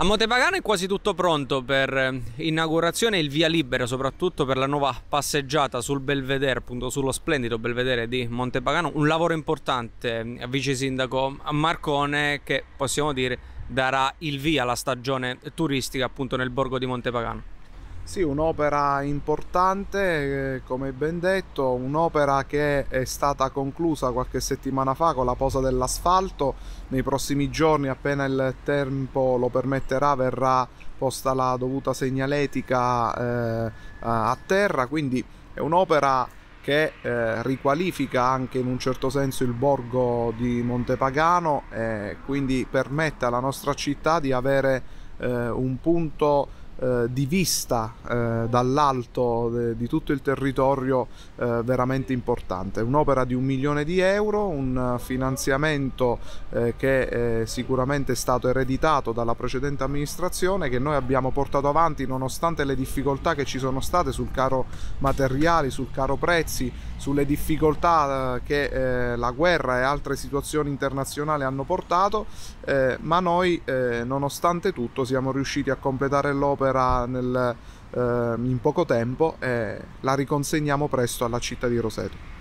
A Montepagano è quasi tutto pronto per eh, inaugurazione e il via libera, soprattutto per la nuova passeggiata sul Belvedere, appunto sullo splendido Belvedere di Montepagano. Un lavoro importante, eh, vice sindaco Marcone, che possiamo dire darà il via alla stagione turistica appunto nel borgo di Montepagano. Sì, un'opera importante, eh, come ben detto, un'opera che è stata conclusa qualche settimana fa con la posa dell'asfalto. Nei prossimi giorni, appena il tempo lo permetterà, verrà posta la dovuta segnaletica eh, a terra, quindi è un'opera che eh, riqualifica anche in un certo senso il borgo di Montepagano e eh, quindi permette alla nostra città di avere eh, un punto eh, di vista eh, dall'alto de, di tutto il territorio eh, veramente importante. Un'opera di un milione di euro, un finanziamento che sicuramente è stato ereditato dalla precedente amministrazione che noi abbiamo portato avanti nonostante le difficoltà che ci sono state sul caro materiali, sul caro prezzi, sulle difficoltà che eh, la guerra e altre situazioni internazionali hanno portato, eh, ma noi eh, nonostante tutto siamo riusciti a completare l'opera recupera nel, eh, in poco tempo e la riconsegniamo presto alla città di Roseto.